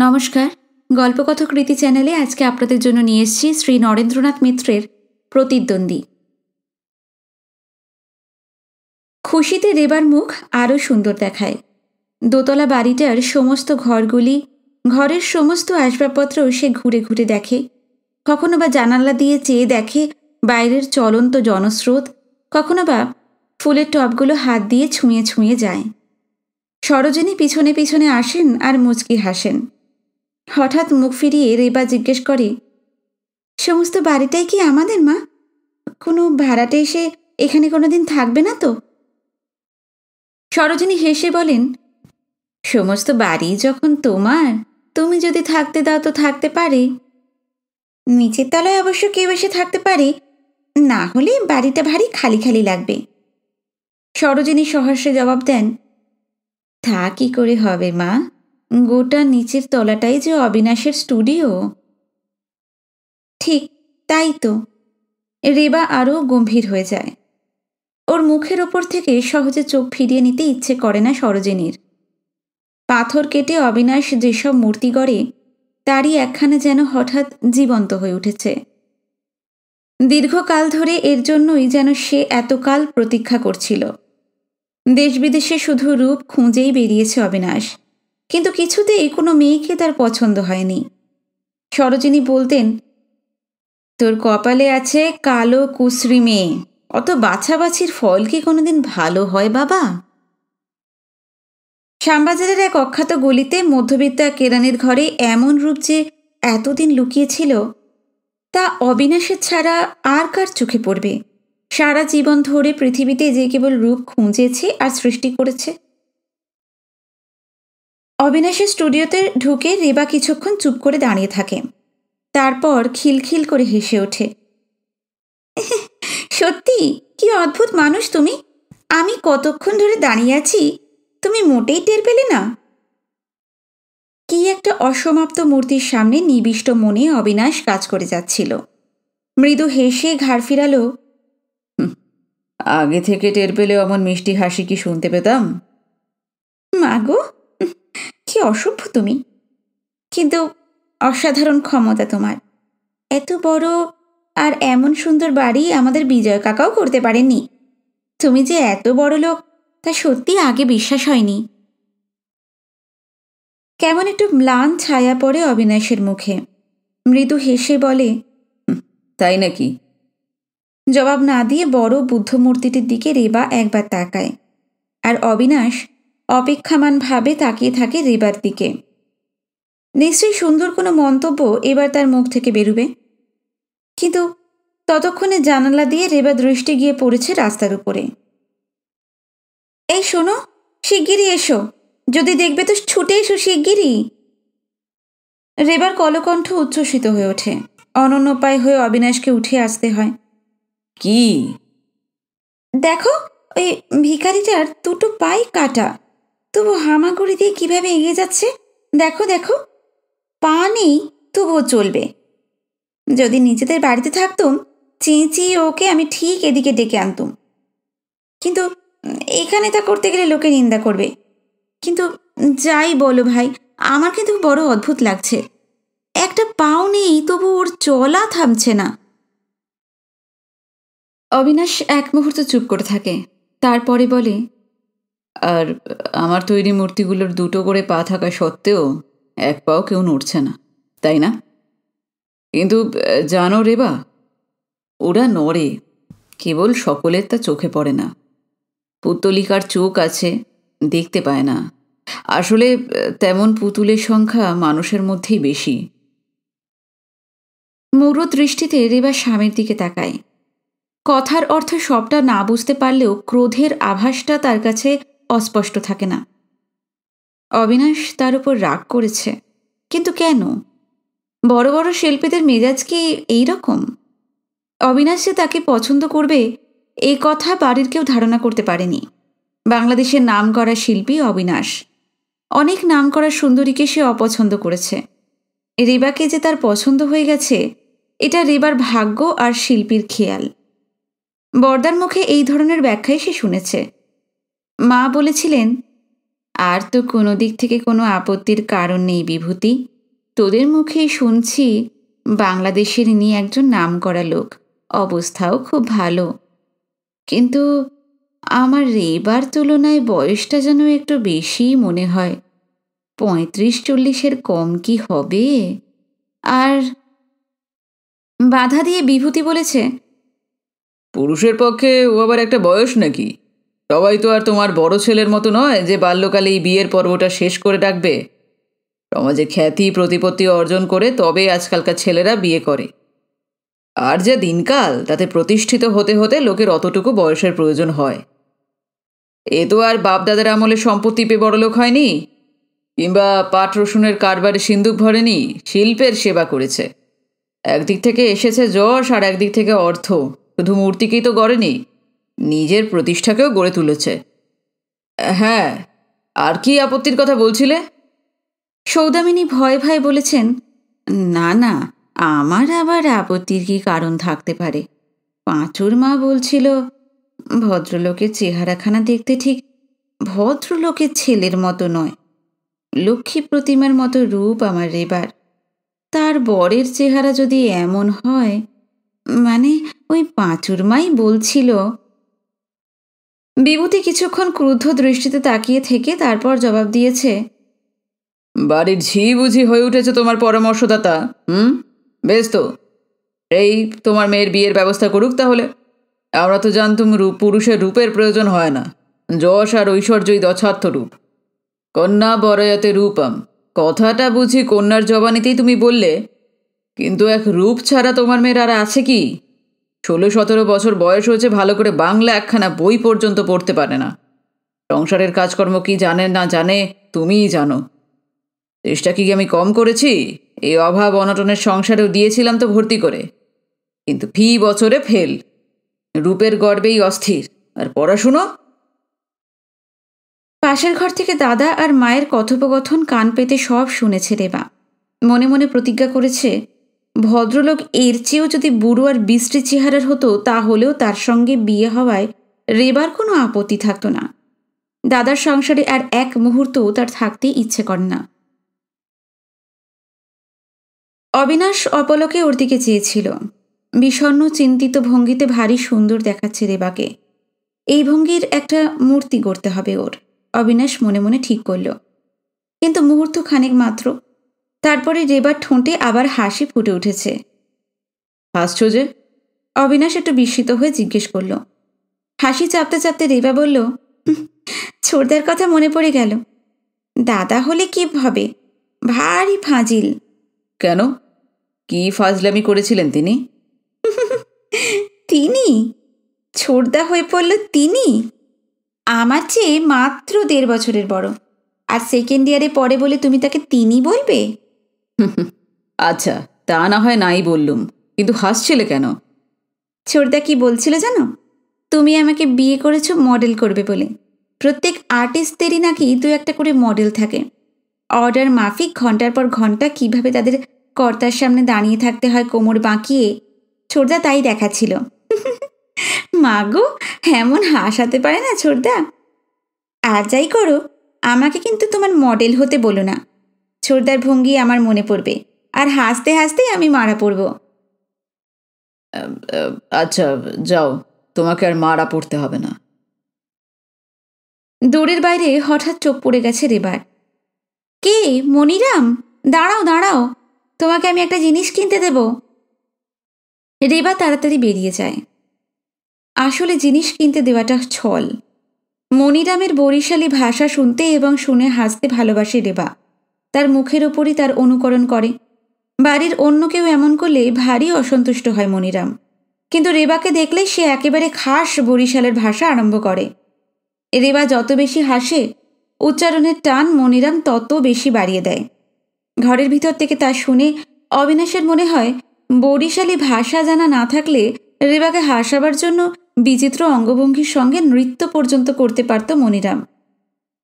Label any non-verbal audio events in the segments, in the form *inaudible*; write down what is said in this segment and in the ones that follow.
নমস্কার গল্পকথক কৃতি চ্যানেলে আজকে আপনাদের জন্য নিয়ে এসেছি শ্রী নরেন্দ্রনাথ মিত্রের প্রতিদ্বন্দ্বী খুশিতে দেবার মুখ আরও সুন্দর দেখায় দোতলা বাড়িটার সমস্ত ঘরগুলি ঘরের সমস্ত আসবাবপত্র সে ঘুরে ঘুরে দেখে কখনো বা জানালা দিয়ে চেয়ে দেখে বাইরের চলন্ত জনস্রোত কখনো বা ফুলের টবগুলো হাত দিয়ে ছুঁয়ে ছুঁয়ে যায় সরোজিনী পিছনে পিছনে আসেন আর মুচকি হাসেন হঠাৎ মুখ ফিরিয়ে রেবা জিজ্ঞেস করে সমস্ত বাড়িটাই কি আমাদের মা কোনো ভাড়াটে এসে এখানে কোনো দিন থাকবে না তো সরোজিনী হেসে বলেন সমস্ত বাড়ি যখন তোমার তুমি যদি থাকতে দাও তো থাকতে পারে নিচের তলায় অবশ্য কেউ এসে থাকতে পারে না হলে বাড়িটা ভারী খালি খালি লাগবে সরোজিনী সহর্ষে জবাব দেন তা কি করে হবে মা গোটা নিচের তলাটাই যে অবিনাশের স্টুডিও ঠিক তাই তো রেবা আরও গম্ভীর হয়ে যায় ওর মুখের ওপর থেকে সহজে চোখ ফিরিয়ে নিতে ইচ্ছে করে না সরোজিনীর পাথর কেটে অবিনাশ যেসব মূর্তি গড়ে তারই একখানে যেন হঠাৎ জীবন্ত হয়ে উঠেছে দীর্ঘকাল ধরে এর জন্যই যেন সে এতকাল প্রতীক্ষা করছিল দেশ বিদেশে শুধু রূপ খুঁজেই বেরিয়েছে অবিনাশ কিন্তু কিছুতেই কোনো মেয়েকে তার পছন্দ হয়নি সরোজিনী বলতেন তোর কপালে আছে কালো কুশ্রি মেয়ে অত বাছাবাছির ফল কি কোনোদিন ভালো হয় বাবা শ্যামবাজারের এক অখ্যাত গলিতে মধ্যবিত্ত কেরানির ঘরে এমন রূপ যে এতদিন লুকিয়েছিল তা অবিনাশের ছাড়া আর কার চোখে পড়বে সারা জীবন ধরে পৃথিবীতে যে কেবল রূপ খুঁজেছে আর সৃষ্টি করেছে অবিনাশের স্টুডিওতে ঢুকে রেবা কিছুক্ষণ চুপ করে দাঁড়িয়ে থাকে তারপর খিলখিল করে হেসে ওঠে *laughs* সত্যি কি অদ্ভুত মানুষ তুমি আমি কতক্ষণ ধরে দাঁড়িয়ে আছি তুমি মোটেই টের পেলে না কি একটা অসমাপ্ত মূর্তির সামনে নিবিষ্ট মনে অবিনাশ কাজ করে যাচ্ছিল মৃদু হেসে ঘাড় ফিরালো আগে থেকে টের পেলে অমন মিষ্টি হাসি কি শুনতে পেতাম মাগো কি অসভ্য তুমি কিন্তু অসাধারণ ক্ষমতা তোমার এত বড় আর এমন সুন্দর বাড়ি আমাদের বিজয় কাকাও করতে পারেননি তুমি যে এত বড় লোক তা সত্যি আগে বিশ্বাস হয়নি কেমন একটু ম্লান ছায়া পড়ে অবিনাশের মুখে মৃদু হেসে বলে তাই নাকি জবাব না দিয়ে বড় বুদ্ধমূর্তিটির দিকে রেবা একবার তাকায় আর অবিনাশ অপেক্ষামানভাবে তাকিয়ে থাকে রিবার দিকে নিশ্চয়ই সুন্দর কোনো মন্তব্য এবার তার মুখ থেকে বেরুবে কিন্তু ততক্ষণে জানালা দিয়ে রেবা দৃষ্টি গিয়ে পড়েছে রাস্তার উপরে এই শোনো শিগগিরই এসো যদি দেখবে তো ছুটে এসো শিগগিরই রেবার কলকণ্ঠ উচ্ছ্বসিত হয়ে ওঠে অনন্যপায় হয়ে অবিনাশকে উঠে আসতে হয় কি দেখো ওই ভিখারিটার দুটো পাই কাটা তবু হামাগুড়ি দিয়ে কিভাবে এগিয়ে যাচ্ছে দেখো দেখো পা নেই তবুও চলবে যদি নিজেদের বাড়িতে থাকতুম চেঁচিয়ে ওকে আমি ঠিক এদিকে ডেকে আনতুম কিন্তু এখানে তা করতে গেলে লোকে নিন্দা করবে কিন্তু যাই বলো ভাই আমার কিন্তু বড় অদ্ভুত লাগছে একটা পাও নেই তবু ওর চলা থামছে না অবিনাশ এক মুহূর্ত চুপ করে থাকে তারপরে বলে আর আমার তৈরি মূর্তিগুলোর দুটো করে পা থাকা সত্ত্বেও এক পাও কেউ নড়ছে না তাই না কিন্তু জানো রেবা ওরা নড়ে কেবল সকলের তা চোখে পড়ে না পুত্তলিকার চোখ আছে দেখতে পায় না আসলে তেমন পুতুলের সংখ্যা মানুষের মধ্যেই বেশি মূর দৃষ্টিতে রেবা স্বামীর দিকে তাকায় কথার অর্থ সবটা না বুঝতে পারলেও ক্রোধের আভাসটা তার কাছে অস্পষ্ট থাকে না অবিনাশ তার উপর রাগ করেছে কিন্তু কেন বড় বড় শিল্পীদের মেজাজ কি এই রকম অবিনাশ যে তাকে পছন্দ করবে এই কথা বাড়ির কেউ ধারণা করতে পারেনি বাংলাদেশের নাম করা শিল্পী অবিনাশ অনেক নাম করা সুন্দরীকে সে অপছন্দ করেছে রেবাকে যে তার পছন্দ হয়ে গেছে এটা রেবার ভাগ্য আর শিল্পীর খেয়াল বর্দার মুখে এই ধরনের ব্যাখ্যাই সে শুনেছে মা বলেছিলেন আর তো কোনো দিক থেকে কোনো আপত্তির কারণ নেই বিভূতি তোদের মুখেই শুনছি বাংলাদেশের ইনি একজন নাম করা লোক অবস্থাও খুব ভালো কিন্তু আমার এবার তুলনায় বয়সটা যেন একটু বেশিই মনে হয় পঁয়ত্রিশ চল্লিশের কম কি হবে আর বাধা দিয়ে বিভূতি বলেছে পুরুষের পক্ষে ও আবার একটা বয়স নাকি সবাই তো আর তোমার বড় ছেলের মতো নয় যে বাল্যকালে এই বিয়ের পর্বটা শেষ করে ডাকবে সমাজে খ্যাতি প্রতিপত্তি অর্জন করে তবে আজকালকার ছেলেরা বিয়ে করে আর যা দিনকাল তাতে প্রতিষ্ঠিত হতে হতে লোকের অতটুকু বয়সের প্রয়োজন হয় এ তো আর বাপদাদার আমলে সম্পত্তি পেয়ে লোক হয়নি কিংবা পাট রসুনের কারবারে সিন্দুক ভরেনি শিল্পের সেবা করেছে একদিক থেকে এসেছে যশ আর একদিক থেকে অর্থ শুধু মূর্তিকেই তো গড়েনি নিজের প্রতিষ্ঠাকেও গড়ে তুলেছে হ্যাঁ আর কি আপত্তির কথা বলছিলে সৌদামিনী ভয় ভয় বলেছেন না না আমার আবার আপত্তির কি কারণ থাকতে পারে পাঁচুর মা বলছিল ভদ্রলোকের চেহারাখানা দেখতে ঠিক ভদ্রলোকের ছেলের মতো নয় লক্ষ্মী প্রতিমার মতো রূপ আমার এবার তার বরের চেহারা যদি এমন হয় মানে ওই পাঁচুর মাই বলছিল বিভূতি কিছুক্ষণ ক্রুদ্ধ দৃষ্টিতে তাকিয়ে থেকে তারপর জবাব দিয়েছে বাড়ির ঝি বুঝি হয়ে উঠেছে তোমার পরামর্শদাতা হুম বেশ তো এই তোমার মেয়ের বিয়ের ব্যবস্থা করুক তাহলে আমরা তো জানতুম রূপ পুরুষের রূপের প্রয়োজন হয় না যশ আর ঐশ্বর্যই দছার্থ রূপ কন্যা বরয়াতে রূপম কথাটা বুঝি কন্যার জবানিতেই তুমি বললে কিন্তু এক রূপ ছাড়া তোমার মেয়ের আর আছে কি ষোলো সতেরো বছর বয়স হয়েছে ভালো করে বাংলা একখানা বই পর্যন্ত পড়তে পারে না সংসারের কাজকর্ম কি জানে না জানে তুমিই জানো চেষ্টা কি আমি কম করেছি এই অভাব অনটনের সংসারেও দিয়েছিলাম তো ভর্তি করে কিন্তু ফি বছরে ফেল রূপের গর্বেই অস্থির আর পড়াশুনো পাশের ঘর থেকে দাদা আর মায়ের কথোপকথন কান পেতে সব শুনেছে রেবা মনে মনে প্রতিজ্ঞা করেছে ভদ্রলোক এর চেয়েও যদি বুড়ো আর বিশ্রী চেহারার হতো তাহলেও তার সঙ্গে বিয়ে হওয়ায় রেবার কোনো আপত্তি থাকতো না দাদার সংসারে আর এক মুহূর্ত তার থাকতে ইচ্ছে করে না অবিনাশ অপলকে ওর দিকে চেয়েছিল বিষণ্ন চিন্তিত ভঙ্গিতে ভারী সুন্দর দেখাচ্ছে রেবাকে এই ভঙ্গির একটা মূর্তি গড়তে হবে ওর অবিনাশ মনে মনে ঠিক করল কিন্তু মুহূর্ত খানিক মাত্র তারপরে রেবার ঠোঁটে আবার হাসি ফুটে উঠেছে হাসছ যে অবিনাশ একটু বিস্মিত হয়ে জিজ্ঞেস করল হাসি চাপতে চাপতে রেবা বলল ছোটদের কথা মনে পড়ে গেল দাদা হলে কি ভাবে ভারী ফাজিল কেন কি ফাজলামি করেছিলেন তিনি *laughs* তিনি ছোটদা হয়ে পড়ল তিনি আমার চেয়ে মাত্র দেড় বছরের বড় আর সেকেন্ড ইয়ারে পড়ে বলে তুমি তাকে তিনি বলবে আচ্ছা তা না হয় নাই বললুম কিন্তু হাসছিলে কেন ছোটদা কি বলছিল জানো তুমি আমাকে বিয়ে করেছো মডেল করবে বলে প্রত্যেক আর্টিস্টদেরই নাকি দু একটা করে মডেল থাকে অর্ডার মাফিক ঘন্টার পর ঘন্টা কিভাবে তাদের কর্তার সামনে দাঁড়িয়ে থাকতে হয় কোমর বাঁকিয়ে ছোটদা তাই দেখাচ্ছিল মাগো এমন হাসাতে পারে না ছোটদা আর যাই করো আমাকে কিন্তু তোমার মডেল হতে বলো না ছোটদার ভঙ্গি আমার মনে পড়বে আর হাসতে হাসতে আমি মারা পড়ব আচ্ছা যাও তোমাকে আর মারা পড়তে হবে না দৌড়ের বাইরে হঠাৎ চোখ পড়ে গেছে রেবার কে মনিরাম দাঁড়াও দাঁড়াও তোমাকে আমি একটা জিনিস কিনতে দেব রেবা তাড়াতাড়ি বেরিয়ে যায় আসলে জিনিস কিনতে দেওয়াটা ছল মনিরামের বরিশালী ভাষা শুনতে এবং শুনে হাসতে ভালোবাসে রেবা তার মুখের ওপরই তার অনুকরণ করে বাড়ির অন্য কেউ এমন করলে ভারী অসন্তুষ্ট হয় মনিরাম কিন্তু রেবাকে দেখলেই সে একেবারে খাস বরিশালের ভাষা আরম্ভ করে রেবা যত বেশি হাসে উচ্চারণের টান মনিরাম তত বেশি বাড়িয়ে দেয় ঘরের ভিতর থেকে তা শুনে অবিনাশের মনে হয় বরিশালী ভাষা জানা না থাকলে রেবাকে হাসাবার জন্য বিচিত্র অঙ্গভঙ্গির সঙ্গে নৃত্য পর্যন্ত করতে পারত মনিরাম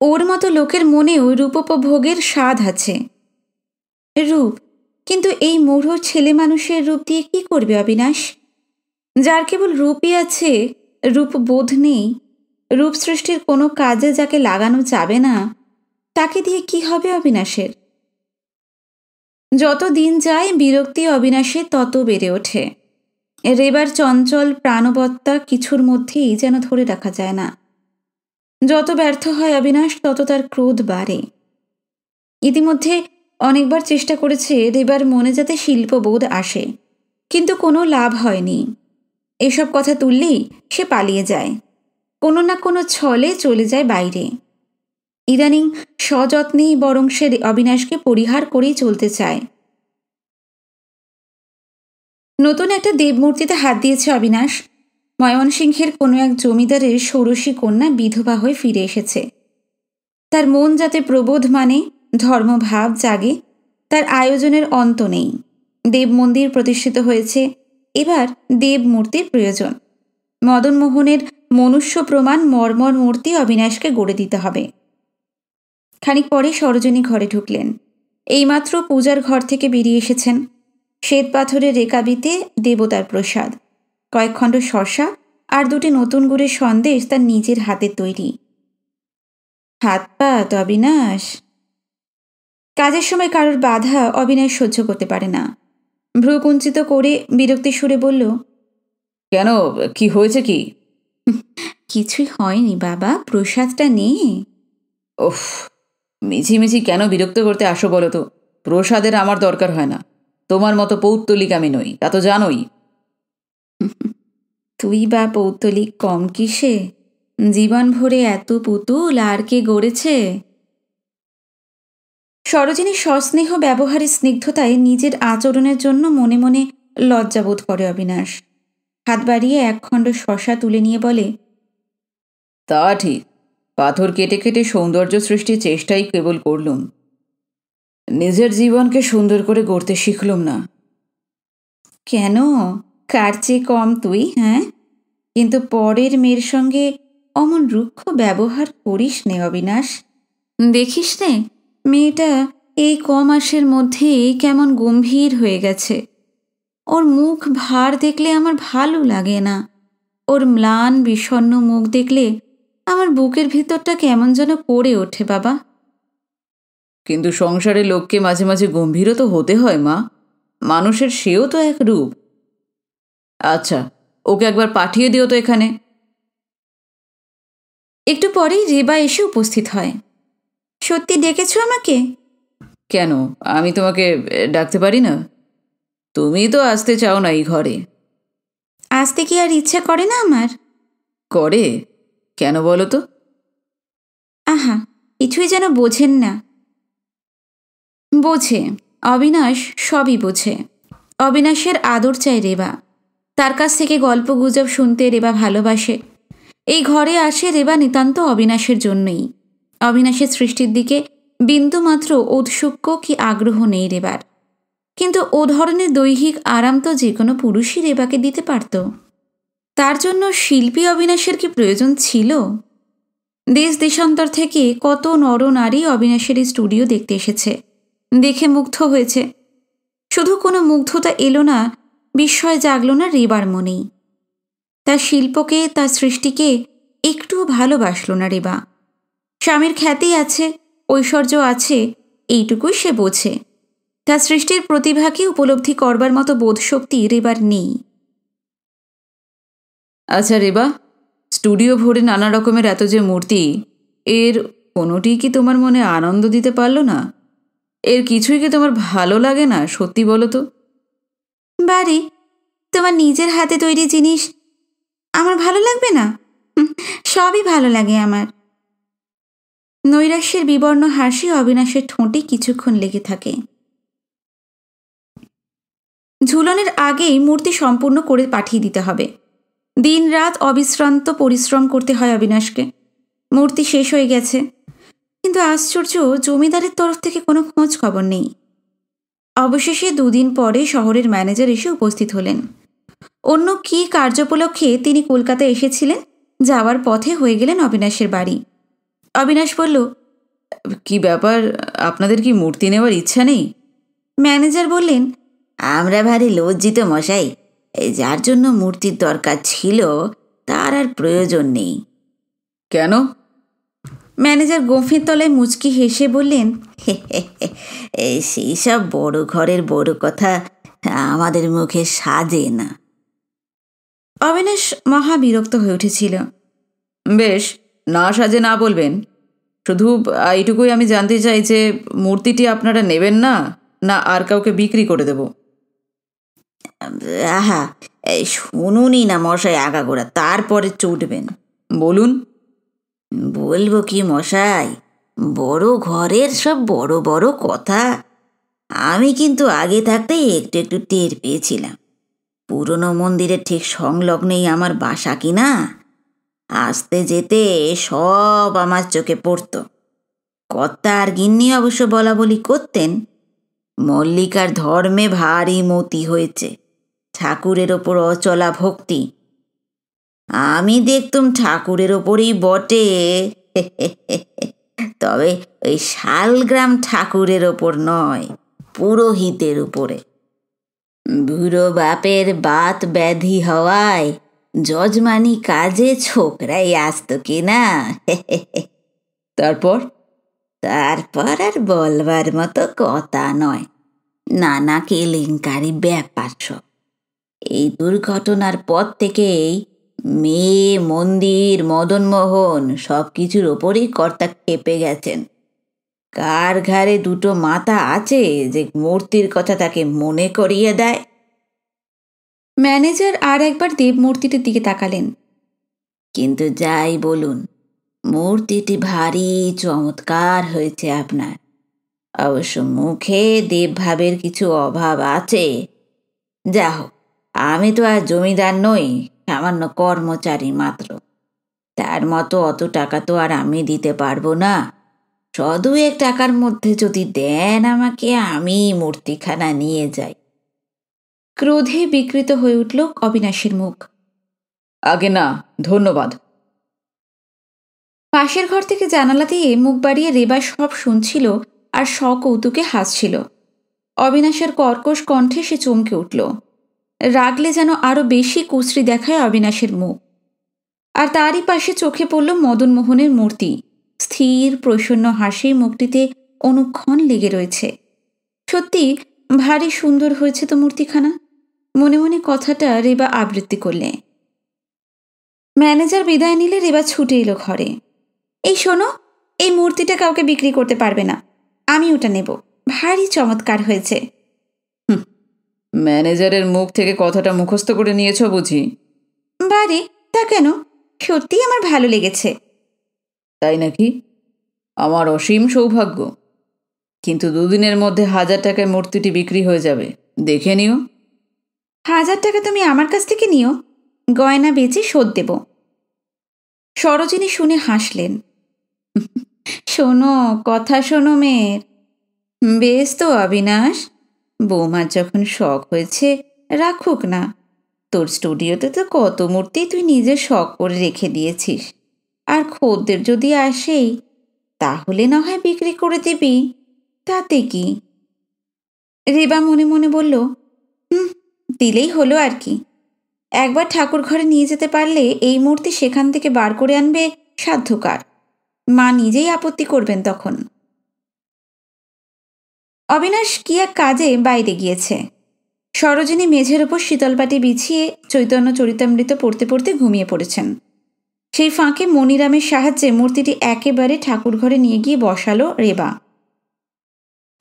ওর মতো লোকের মনেও রূপোপভোগের স্বাদ আছে রূপ কিন্তু এই মূঢ় ছেলে মানুষের রূপ দিয়ে কি করবে অবিনাশ যার কেবল রূপই আছে রূপ বোধ নেই রূপ সৃষ্টির কোনো কাজে যাকে লাগানো যাবে না তাকে দিয়ে কি হবে অবিনাশের যত দিন যায় বিরক্তি অবিনাশে তত বেড়ে ওঠে রেবার চঞ্চল প্রাণবত্তা কিছুর মধ্যেই যেন ধরে রাখা যায় না যত ব্যর্থ হয় অবিনাশ তত তার ক্রোধ বাড়ে ইতিমধ্যে অনেকবার চেষ্টা করেছে দেবার মনে যাতে শিল্পবোধ আসে কিন্তু কোনো লাভ হয়নি এসব কথা তুললেই সে পালিয়ে যায় কোনো না কোনো ছলে চলে যায় বাইরে ইদানিং সযত্নেই বরং সে অবিনাশকে পরিহার করেই চলতে চায় নতুন একটা দেবমূর্তিতে হাত দিয়েছে অবিনাশ ময়মনসিংহের কোনো এক জমিদারের ষোড়শী কন্যা বিধবা হয়ে ফিরে এসেছে তার মন যাতে প্রবোধ মানে ধর্মভাব জাগে তার আয়োজনের অন্ত নেই দেব মন্দির প্রতিষ্ঠিত হয়েছে এবার দেব মূর্তির প্রয়োজন মদনমোহনের মনুষ্য প্রমাণ মর্মর মূর্তি অবিনাশকে গড়ে দিতে হবে খানিক পরে সরোজনী ঘরে ঢুকলেন এইমাত্র পূজার ঘর থেকে বেরিয়ে এসেছেন শ্বেত পাথরের রেকাবিতে দেবতার প্রসাদ কয়েক খণ্ড শশা আর দুটি নতুন গুড়ের সন্দেশ তার নিজের হাতে তৈরি হাত পা তো অবিনাশ কাজের সময় কারোর বাধা অবিনাশ সহ্য করতে পারে না ভ্রুকুঞ্চিত করে বিরক্তি সুরে বলল কেন কি হয়েছে কি কিছুই হয়নি বাবা প্রসাদটা নে ওফ মিছিমিছি কেন বিরক্ত করতে আসো বলো তো প্রসাদের আমার দরকার হয় না তোমার মতো পৌত্তলিক আমি নই তা তো জানোই তুই বা পৌতলিক কম কিসে জীবন ভরে এত পুতুল আর কে গড়েছে সরোজিনী সস্নেহ ব্যবহারের স্নিগ্ধতায় নিজের আচরণের জন্য মনে মনে লজ্জাবোধ করে অবিনাশ হাত বাড়িয়ে একখণ্ড শশা তুলে নিয়ে বলে তা ঠিক পাথর কেটে কেটে সৌন্দর্য সৃষ্টির চেষ্টাই কেবল করলুম নিজের জীবনকে সুন্দর করে গড়তে শিখলুম না কেন কার চেয়ে কম তুই হ্যাঁ কিন্তু পরের মেয়ের সঙ্গে অমন রুক্ষ ব্যবহার করিস নে অবিনাশ দেখিস নে মেয়েটা এই ক মাসের মধ্যেই কেমন গম্ভীর হয়ে গেছে ওর মুখ ভার দেখলে আমার ভালো লাগে না ওর ম্লান বিষণ্ন মুখ দেখলে আমার বুকের ভিতরটা কেমন যেন পড়ে ওঠে বাবা কিন্তু সংসারে লোককে মাঝে মাঝে গম্ভীরও তো হতে হয় মা মানুষের সেও তো এক রূপ আচ্ছা ওকে একবার পাঠিয়ে দিও তো এখানে একটু পরেই রেবা এসে উপস্থিত হয় সত্যি ডেকেছো আমাকে কেন আমি তোমাকে ডাকতে পারি না তুমি তো আসতে চাও না এই ঘরে আসতে কি আর ইচ্ছে করে না আমার করে কেন বলো তো আহা কিছুই যেন বোঝেন না বোঝে অবিনাশ সবই বোঝে অবিনাশের আদর চাই রেবা তার কাছ থেকে গল্প গুজব শুনতে রেবা ভালোবাসে এই ঘরে আসে রেবা নিতান্ত অবিনাশের জন্যই অবিনাশের সৃষ্টির দিকে বিন্দুমাত্র ঔৎসুক্য কি আগ্রহ নেই রেবার কিন্তু ও ধরনের দৈহিক আরাম তো যে কোনো পুরুষই রেবাকে দিতে পারত তার জন্য শিল্পী অবিনাশের কি প্রয়োজন ছিল দেশ দেশান্তর থেকে কত নরনারী অবিনাশের এই স্টুডিও দেখতে এসেছে দেখে মুগ্ধ হয়েছে শুধু কোনো মুগ্ধতা এলো না বিস্ময় জাগল না রেবার মনেই তার শিল্পকে তার সৃষ্টিকে একটুও ভালোবাসল না রেবা স্বামীর খ্যাতি আছে ঐশ্বর্য আছে এইটুকুই সে বোঝে তার সৃষ্টির প্রতিভাকে উপলব্ধি করবার মতো বোধশক্তি রেবার নেই আচ্ছা রেবা স্টুডিও ভরে নানা রকমের এত যে মূর্তি এর কোনোটি কি তোমার মনে আনন্দ দিতে পারল না এর কিছুই কি তোমার ভালো লাগে না সত্যি বলো তো বাড়ি তোমার নিজের হাতে তৈরি জিনিস আমার ভালো লাগবে না সবই ভালো লাগে আমার নৈরাশ্যের বিবর্ণ হাসি অবিনাশের ঠোঁটে কিছুক্ষণ লেগে থাকে ঝুলনের আগেই মূর্তি সম্পূর্ণ করে পাঠিয়ে দিতে হবে দিন রাত অবিশ্রান্ত পরিশ্রম করতে হয় অবিনাশকে মূর্তি শেষ হয়ে গেছে কিন্তু আশ্চর্য জমিদারের তরফ থেকে কোনো খোঁজ খবর নেই অবশেষে দুদিন পরে শহরের ম্যানেজার এসে উপস্থিত হলেন অন্য কি কার্যোপলক্ষে তিনি কলকাতা এসেছিলেন যাওয়ার পথে হয়ে গেলেন অবিনাশের বাড়ি অবিনাশ বলল কি ব্যাপার আপনাদের কি মূর্তি নেওয়ার ইচ্ছা নেই ম্যানেজার বললেন আমরা ভারী লজ্জিত মশাই যার জন্য মূর্তির দরকার ছিল তার আর প্রয়োজন নেই কেন ম্যানেজার গম্ভীর তলায় মুচকি হেসে বললেন এই সেই সব বড় ঘরের বড় কথা আমাদের মুখে সাজে না অবিনাশ মহা বিরক্ত হয়ে উঠেছিল বেশ না সাজে না বলবেন শুধু এইটুকুই আমি জানতে চাই যে মূর্তিটি আপনারা নেবেন না না আর কাউকে বিক্রি করে দেব আহা শুনুনই না মশাই আগাগোড়া তারপরে চটবেন বলুন বলবো কি মশাই বড় ঘরের সব বড় বড় কথা আমি কিন্তু আগে থাকতেই একটু একটু টের পেয়েছিলাম পুরনো মন্দিরের ঠিক সংলগ্নেই আমার বাসা কিনা আসতে যেতে সব আমার চোখে পড়ত কর্তা আর গিন্নি অবশ্য বলা বলি করতেন মল্লিকার ধর্মে ভারী মতি হয়েছে ঠাকুরের ওপর অচলা ভক্তি আমি দেখতুম ঠাকুরের ওপরেই বটে *laughs* তবে ওই শালগ্রাম ঠাকুরের ওপর নয় পুরোহিতের উপরে বুড়ো বাপের বাত ব্যাধি হওয়ায় যজমানি কাজে ছোকরাই আসতো কিনা *laughs* তারপর তারপর আর বলবার মতো কথা নয় নানা কেলেঙ্কারি ব্যাপার সব এই দুর্ঘটনার পর থেকেই মেয়ে মন্দির মদনমোহন সব কিছুর ওপরই কর্তা কেঁপে গেছেন কার ঘাড়ে দুটো মাথা আছে যে মূর্তির কথা তাকে মনে করিয়ে দেয় ম্যানেজার আর একবার দেবমূর্তিটির দিকে তাকালেন কিন্তু যাই বলুন মূর্তিটি ভারী চমৎকার হয়েছে আপনার অবশ্য মুখে দেবভাবের কিছু অভাব আছে যা হোক আমি তো আর জমিদার নই সামান্য কর্মচারী মাত্র তার মতো অত টাকা তো আর আমি দিতে পারবো না শুধু এক টাকার মধ্যে যদি দেন আমাকে আমি মূর্তিখানা নিয়ে যাই ক্রোধে বিকৃত হয়ে উঠল অবিনাশের মুখ আগে না ধন্যবাদ পাশের ঘর থেকে জানালা দিয়ে মুখ বাড়িয়ে রেবা সব শুনছিল আর সকৌতুকে হাসছিল অবিনাশের কর্কশ কণ্ঠে সে চমকে উঠল রাগলে যেন আরও বেশি কুশ্রী দেখায় অবিনাশের মুখ আর তারই পাশে চোখে পড়ল মদনমোহনের মূর্তি স্থির প্রসন্ন হাসি মুখটিতে অনুক্ষণ লেগে রয়েছে সত্যি ভারী সুন্দর হয়েছে তো মূর্তিখানা মনে মনে কথাটা রেবা আবৃত্তি করলে ম্যানেজার বিদায় নিলে রেবা ছুটে এলো ঘরে এই শোনো এই মূর্তিটা কাউকে বিক্রি করতে পারবে না আমি ওটা নেব ভারী চমৎকার হয়েছে ম্যানেজারের মুখ থেকে কথাটা মুখস্থ করে নিয়েছ বুঝি বারে তা কেন সত্যিই আমার ভালো লেগেছে তাই নাকি আমার অসীম সৌভাগ্য কিন্তু দুদিনের মধ্যে হাজার টাকায় মূর্তিটি বিক্রি হয়ে যাবে দেখে নিও হাজার টাকা তুমি আমার কাছ থেকে নিও গয়না বেচে শোধ দেব সরোজিনী শুনে হাসলেন শোনো কথা শোনো মেয়ের বেশ তো অবিনাশ বৌমার যখন শখ হয়েছে রাখুক না তোর স্টুডিওতে তো কত মূর্তি তুই নিজে শখ করে রেখে দিয়েছিস আর খদ্দের যদি আসেই তাহলে না হয় বিক্রি করে দিবি তাতে কি রেবা মনে মনে বলল হুম দিলেই হলো আর কি একবার ঠাকুর ঘরে নিয়ে যেতে পারলে এই মূর্তি সেখান থেকে বার করে আনবে সাধ্যকার মা নিজেই আপত্তি করবেন তখন অবিনাশ কি এক কাজে বাইরে গিয়েছে সরোজিনী মেঝের ওপর শীতলপাটি বিছিয়ে চৈতন্য চরিতামৃত পড়তে পড়তে ঘুমিয়ে পড়েছেন সেই ফাঁকে মনিরামের সাহায্যে মূর্তিটি একেবারে ঠাকুর ঘরে নিয়ে গিয়ে বসালো রেবা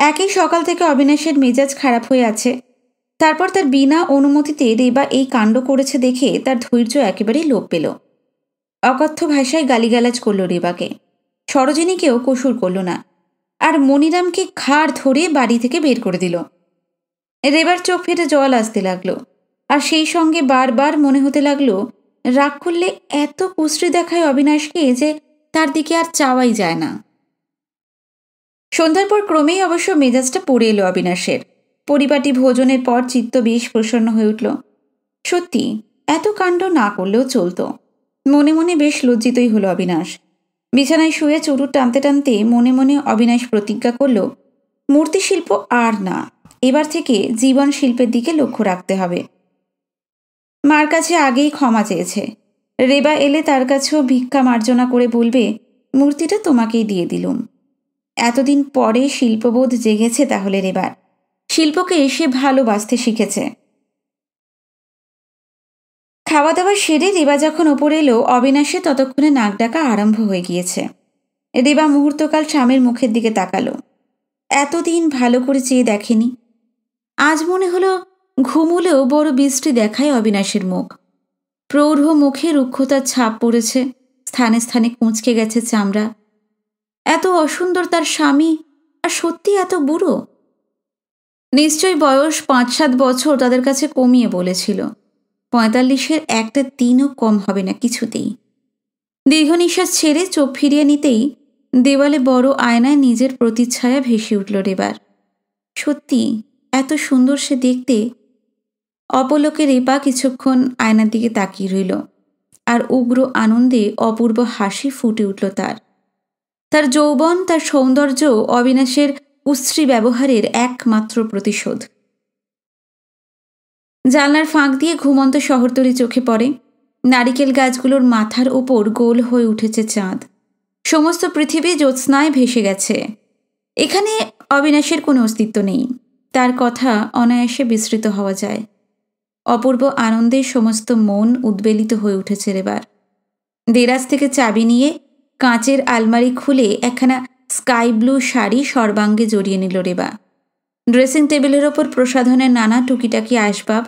একই সকাল থেকে অবিনাশের মেজাজ খারাপ হয়ে আছে তারপর তার বিনা অনুমতিতে রেবা এই কাণ্ড করেছে দেখে তার ধৈর্য একেবারেই লোপ পেল অকথ্য ভাষায় গালিগালাজ করল রেবাকে সরোজিনীকেও কসুর করল না আর মনিরামকে খাড় ধরে বাড়ি থেকে বের করে দিল রেবার চোখ ফেটে জল আসতে লাগলো আর সেই সঙ্গে বারবার মনে হতে লাগলো রাগ করলে এত কুশ্রী দেখায় অবিনাশকে যে তার দিকে আর চাওয়াই যায় না সন্ধ্যার পর ক্রমেই অবশ্য মেজাজটা পড়ে এলো অবিনাশের পরিপাটি ভোজনের পর চিত্ত বেশ প্রসন্ন হয়ে উঠল সত্যি এত কাণ্ড না করলেও চলতো মনে মনে বেশ লজ্জিতই হলো অবিনাশ বিছানায় শুয়ে চুরু টানতে টানতে মনে মনে অবিনাশ প্রতিজ্ঞা করল মূর্তিশিল্প আর না এবার থেকে জীবন শিল্পের দিকে লক্ষ্য রাখতে হবে মার কাছে আগেই ক্ষমা চেয়েছে রেবা এলে তার কাছেও ভিক্ষা মার্জনা করে বলবে মূর্তিটা তোমাকেই দিয়ে দিলুম এতদিন পরে শিল্পবোধ জেগেছে তাহলে রেবার শিল্পকে এসে ভালোবাসতে শিখেছে খাওয়া দাওয়া সেরে দিবা যখন ওপর এলো অবিনাশে ততক্ষণে নাক ডাকা আরম্ভ হয়ে গিয়েছে দিবা মুহূর্তকাল স্বামীর মুখের দিকে তাকালো এতদিন ভালো করে চেয়ে দেখেনি আজ মনে হলো ঘুমুলেও বড় বৃষ্টি দেখায় অবিনাশের মুখ প্রৌঢ় মুখে রুক্ষতার ছাপ পড়েছে স্থানে স্থানে কুঁচকে গেছে চামড়া এত অসুন্দর তার স্বামী আর সত্যি এত বুড়ো নিশ্চয়ই বয়স পাঁচ সাত বছর তাদের কাছে কমিয়ে বলেছিল পঁয়তাল্লিশের একটা দিনও কম হবে না কিছুতেই দীর্ঘ নিঃশ্বাস ছেড়ে চোখ ফিরিয়ে নিতেই দেওয়ালে বড় আয়নায় নিজের প্রতিচ্ছায়া ভেসে উঠল রেবার সত্যি এত সুন্দর সে দেখতে অপলোকে রেপা কিছুক্ষণ আয়নার দিকে তাকিয়ে রইল আর উগ্র আনন্দে অপূর্ব হাসি ফুটে উঠল তার তার যৌবন তার সৌন্দর্য অবিনাশের উশ্রী ব্যবহারের একমাত্র প্রতিশোধ জানলার ফাঁক দিয়ে ঘুমন্ত শহরতলি চোখে পড়ে নারিকেল গাছগুলোর মাথার ওপর গোল হয়ে উঠেছে চাঁদ সমস্ত পৃথিবী জ্যোৎস্নায় ভেসে গেছে এখানে অবিনাশের কোনো অস্তিত্ব নেই তার কথা অনায়াসে বিস্তৃত হওয়া যায় অপূর্ব আনন্দের সমস্ত মন উদ্বেলিত হয়ে উঠেছে রেবার দেরাজ থেকে চাবি নিয়ে কাঁচের আলমারি খুলে একখানা স্কাই ব্লু শাড়ি সর্বাঙ্গে জড়িয়ে নিল রেবা ড্রেসিং টেবিলের ওপর প্রসাধনের নানা টুকিটাকি আসবাব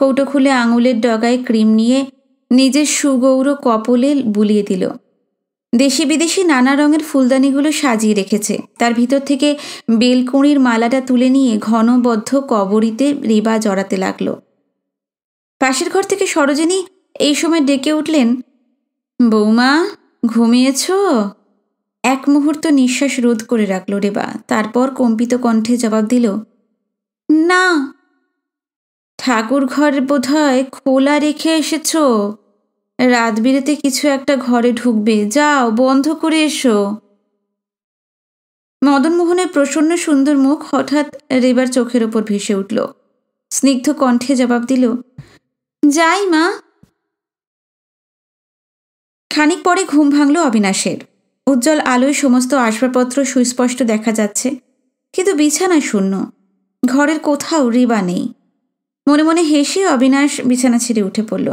কৌটো খুলে আঙুলের ডগায় ক্রিম নিয়ে নিজের সুগৌর কপলে বুলিয়ে দিল দেশি বিদেশি নানা রঙের ফুলদানিগুলো সাজিয়ে রেখেছে তার ভিতর থেকে বেলকুঁড়ির মালাটা তুলে নিয়ে ঘনবদ্ধ কবরিতে রেবা জড়াতে লাগল পাশের ঘর থেকে সরোজিনী এই সময় ডেকে উঠলেন বৌমা ঘুমিয়েছ এক মুহূর্ত নিঃশ্বাস রোধ করে রাখল রেবা তারপর কম্পিত কণ্ঠে জবাব দিল না ঠাকুরঘর হয় খোলা রেখে এসেছ রাত বিরেতে কিছু একটা ঘরে ঢুকবে যাও বন্ধ করে এসো মদনমোহনের প্রসন্ন সুন্দর মুখ হঠাৎ রেবার চোখের ওপর ভেসে উঠল স্নিগ্ধ কণ্ঠে জবাব দিল যাই মা খানিক পরে ঘুম ভাঙল অবিনাশের উজ্জ্বল আলোয় সমস্ত আসবাবপত্র সুস্পষ্ট দেখা যাচ্ছে কিন্তু বিছানা শূন্য ঘরের কোথাও রিবা নেই মনে মনে হেসে অবিনাশ বিছানা ছেড়ে উঠে পড়ল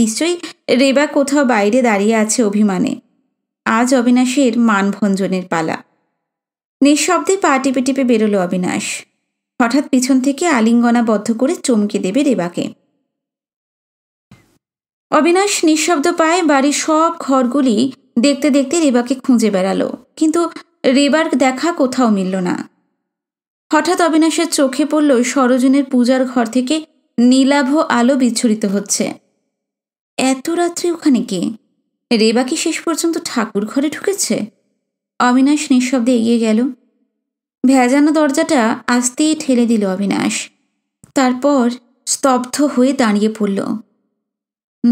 নিশ্চয়ই রেবা কোথাও বাইরে দাঁড়িয়ে আছে অভিমানে আজ অবিনাশের মানভঞ্জনের পালা নিঃশব্দে পা টিপে টিপে বেরোলো অবিনাশ হঠাৎ পিছন থেকে আলিঙ্গনা বদ্ধ করে চমকে দেবে রেবাকে অবিনাশ নিঃশব্দ পায় বাড়ির সব ঘরগুলি দেখতে দেখতে রেবাকে খুঁজে বেড়ালো কিন্তু রেবার দেখা কোথাও মিলল না হঠাৎ অবিনাশের চোখে পড়ল সরোজনের পূজার ঘর থেকে নীলাভ আলো বিচ্ছুরিত হচ্ছে এত রাত্রি ওখানে কে রেবা কি শেষ পর্যন্ত ঠাকুর ঘরে ঢুকেছে অবিনাশ নিঃশব্দে এগিয়ে গেল ভেজানো দরজাটা আস্তেই ঠেলে দিল অবিনাশ তারপর স্তব্ধ হয়ে দাঁড়িয়ে পড়ল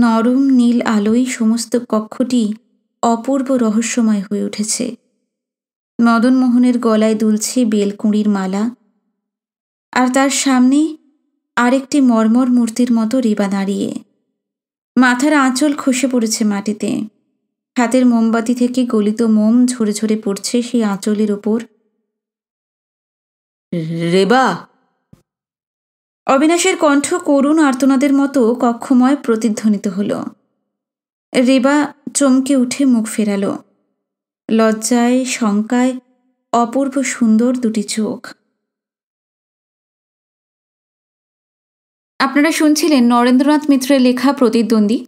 নরম নীল আলোয় সমস্ত কক্ষটি অপূর্ব রহস্যময় হয়ে উঠেছে মদনমোহনের গলায় দুলছে বেলকুঁড়ির মালা আর তার সামনে আরেকটি মর্মর মূর্তির মতো রিবা দাঁড়িয়ে মাথার আঁচল খসে পড়েছে মাটিতে হাতের মোমবাতি থেকে গলিত মোম ঝরে ঝরে পড়ছে সেই আঁচলের ওপর রেবা অবিনাশের কণ্ঠ করুণ আর্তনাদের মতো কক্ষময় প্রতিধ্বনিত হল রেবা চমকে উঠে মুখ ফেরালো লজ্জায় শঙ্কায় অপূর্ব সুন্দর দুটি চোখ আপনারা শুনছিলেন নরেন্দ্রনাথ মিত্রের লেখা প্রতিদ্বন্দ্বী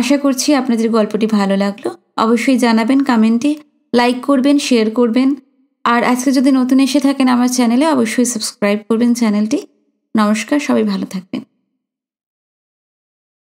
আশা করছি আপনাদের গল্পটি ভালো লাগলো অবশ্যই জানাবেন কমেন্টে লাইক করবেন শেয়ার করবেন আর আজকে যদি নতুন এসে থাকেন আমার চ্যানেলে অবশ্যই সাবস্ক্রাইব করবেন চ্যানেলটি নমস্কার সবাই ভালো থাকবেন